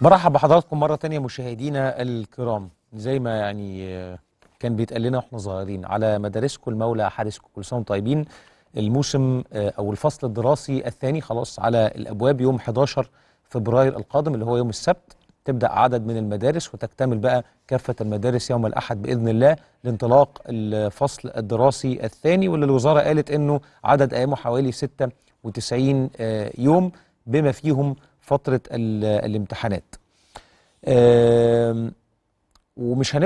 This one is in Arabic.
مرحب بحضراتكم مرة تانية مشاهدينا الكرام زي ما يعني كان بيتقال لنا واحنا صغيرين على مدارسكم المولى حارسكم كل سنة طيبين الموسم آه، أو الفصل الدراسي الثاني خلاص على الأبواب يوم 11 فبراير القادم اللي هو يوم السبت تبدأ عدد من المدارس وتكتمل بقى كافة المدارس يوم الأحد بإذن الله لانطلاق الفصل الدراسي الثاني واللي الوزارة قالت أنه عدد أيامه حوالي 96 آه، يوم بما فيهم فتره الامتحانات ومش هنبعد